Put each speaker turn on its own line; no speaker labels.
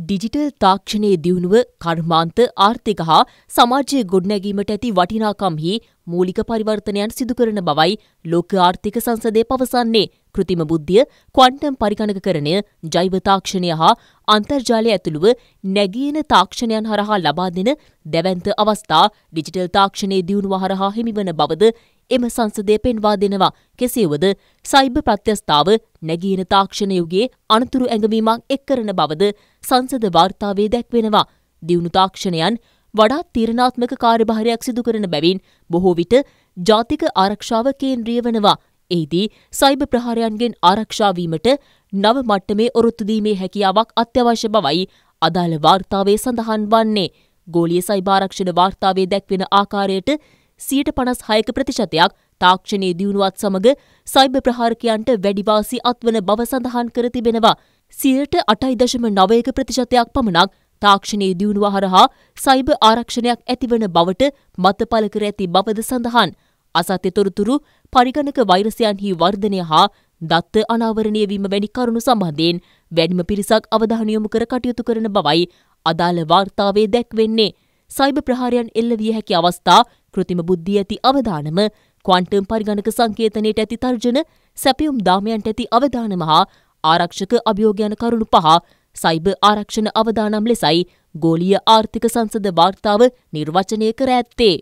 Digital තාක්ෂණයේ දියුණුව කර්මාන්ත ආර්ථික හා සමාජය ගොඩනැගීමට ඇති වටිනාකම්හි මූලික පරිවර්තනයන් සිදුකරන බවයි ලෝක ආර්ථික සංසදය පවසන්නේ කෘතිම බුද්ධිය කොන්ටම් පරිගණකකරණය ජෛව තාක්ෂණය හා අන්තර්ජාලය ඇතුළුව නැගියන තාක්ෂණයන් හරහා ලබා දෙන දැවන්ත අවස්ථා ඩිජිටල් තාක්ෂණයේ දියුණුව හරහා හිමිවන බවද එම සංසදය පෙන්වා දෙනවා. කෙසේවද සයිබ ප්‍රත්‍යස්ථාව නැගීන තාක්ෂණ යුගයේ අනතුරු ඇඟවීමක් එක් කරන බවද සංසද වාර්තාවේ දැක්වෙනවා. දියුණු තාක්ෂණයන් වඩාත් තීරණාත්මක කාර්යභාරයක් සිදු කරන බැවින් බොහෝ විට ජාතික ආරක්ෂාව කේන්ද්‍රිය වනවා. එහිදී සයිබ ප්‍රහාරයන්ගෙන් ආරක්ෂා වීමට නව මට්ටමේ ඔරොත්තු දීමේ හැකියාවක් අත්‍යවශ්‍ය බවයි අදාළ වාර්තාවේ සඳහන් වන්නේ. ගෝලීය සයිබාරක්ෂණ වාර්තාවේ දැක්වෙන ආකාරයට සියට පනස් හයක ප්‍රතිශතයක් තාක්ෂණයේ දියුණුවත් සමඟ සයිබ ප්‍රහාරකයන්ට වැඩිවාසි අත්වන බව සඳහන් කර තිබෙනවා. සියයට අටයි දශම නවයක ප්‍රතිශතයක් පමණක් තාක්ෂණයේ දියුණුව හරහා සයිබ ආරක්ෂණයක් ඇතිවන බවට මත පල කර ඇති බවද සඳහන්. අසත්‍ය තොරතුරු පරිගණක වෛරසයන්හි වර්ධනය හා දත්ත අනාවරණය වීම වැනි කරුණු සම්බන්ධයෙන් වැඩිම පිරිසක් අවධානය යොමු කර කටයුතු කරන බවයි අදාළ වාර්තාවේ දැක්වෙන්නේ. සයිබ ප්‍රහාරයන් එල්ල විය හැකි අවස්ථා කෘතිම බුද්ධිය ඇති අවධානම කොන්ටම් පරිගණක සංකේතනයට ඇති තර්ජන සැපියුම් දාමයන්ට ඇති අවධානම හා ආරක්ෂක අභියෝගයන කරුණු පහ සයිබ ආරක්ෂණ අවධානම් ලෙසයි ගෝලිය ආර්ථික සංසද වාර්තාව නිර්වචනය කර ඇත්තේ.